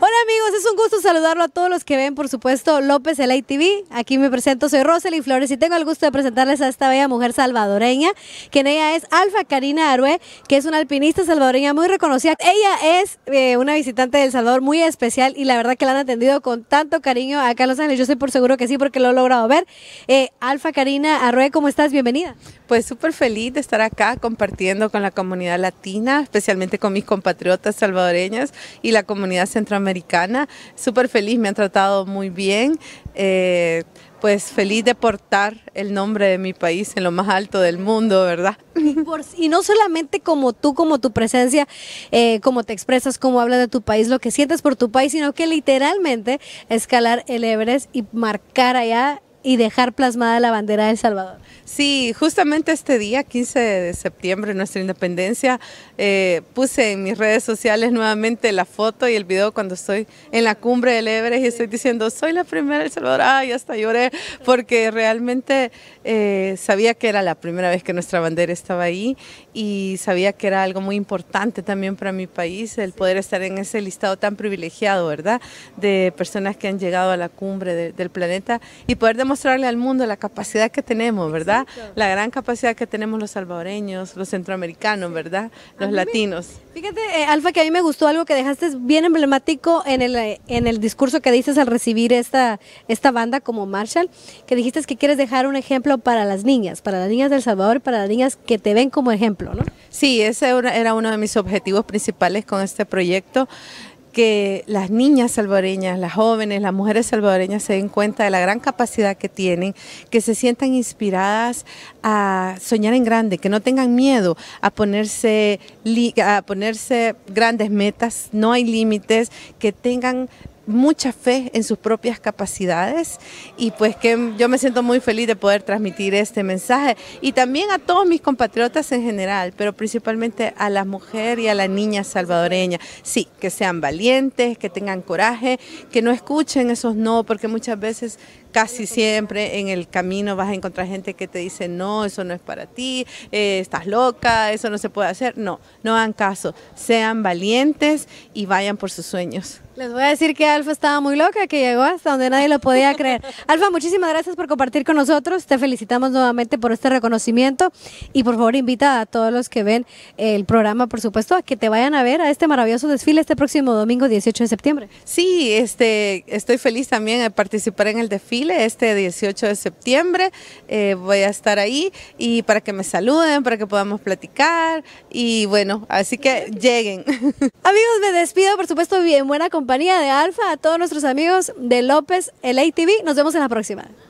Hola amigos, es un gusto saludarlo a todos los que ven, por supuesto, López L.A. TV. Aquí me presento, soy Rosely Flores y tengo el gusto de presentarles a esta bella mujer salvadoreña, quien ella es Alfa Karina Arue, que es una alpinista salvadoreña muy reconocida. Ella es eh, una visitante del Salvador muy especial y la verdad que la han atendido con tanto cariño acá en Los Ángeles. Yo estoy por seguro que sí, porque lo he logrado ver. Eh, Alfa Karina Arue, ¿cómo estás? Bienvenida. Pues súper feliz de estar acá compartiendo con la comunidad latina, especialmente con mis compatriotas salvadoreñas y la comunidad centroamericana americana, Súper feliz, me han tratado muy bien. Eh, pues feliz de portar el nombre de mi país en lo más alto del mundo, ¿verdad? Y, no solamente como tú, como tu presencia, eh, como te expresas, como hablas de tu país, lo que sientes por tu país, sino que literalmente escalar el Everest y marcar allá y dejar plasmada la bandera del Salvador. Sí, justamente este día, 15 de septiembre, nuestra independencia, eh, puse en mis redes sociales nuevamente la foto y el video cuando estoy en la cumbre del Everest y estoy diciendo, soy la primera del El Salvador, ay, hasta lloré, porque realmente eh, sabía que era la primera vez que nuestra bandera estaba ahí y sabía que era algo muy importante también para mi país el poder estar en ese listado tan privilegiado, ¿verdad? De personas que han llegado a la cumbre del planeta y poder demostrar mostrarle al mundo la capacidad que tenemos, ¿verdad? La gran capacidad que tenemos los salvadoreños, los centroamericanos, ¿verdad? Los latinos. fíjate, eh, Alfa, que a mí me gustó algo que dejaste bien emblemático en el, eh, en el discurso que dices al recibir esta, esta banda como Marshall, que dijiste que quieres dejar un ejemplo para las niñas, para las niñas del Salvador, para las niñas que te ven como ejemplo, ¿no? Sí, ese era uno de mis objetivos principales con este proyecto que las niñas salvadoreñas, las jóvenes, las mujeres salvadoreñas se den cuenta de la gran capacidad que tienen, que se sientan inspiradas a soñar en grande, que no tengan miedo a ponerse, a ponerse grandes metas, no hay límites, que tengan mucha fe en sus propias capacidades y pues que yo me siento muy feliz de poder transmitir este mensaje y también a todos mis compatriotas en general, pero principalmente a la mujer y a la niña salvadoreña. Sí, que sean valientes, que tengan coraje, que no escuchen esos no, porque muchas veces casi siempre en el camino vas a encontrar gente que te dice, no, eso no es para ti, eh, estás loca, eso no se puede hacer. No, no hagan caso, sean valientes y vayan por sus sueños. Les voy a decir que Alfa estaba muy loca, que llegó hasta donde nadie lo podía creer. Alfa, muchísimas gracias por compartir con nosotros. Te felicitamos nuevamente por este reconocimiento y por favor invita a todos los que ven el programa, por supuesto, a que te vayan a ver a este maravilloso desfile este próximo domingo 18 de septiembre. Sí, este, estoy feliz también de participar en el desfile este 18 de septiembre. Eh, voy a estar ahí y para que me saluden, para que podamos platicar y bueno, así que lleguen. Amigos, me despido, por supuesto, bien buena compañía de Alfa, a todos nuestros amigos de López L.A. TV, Nos vemos en la próxima.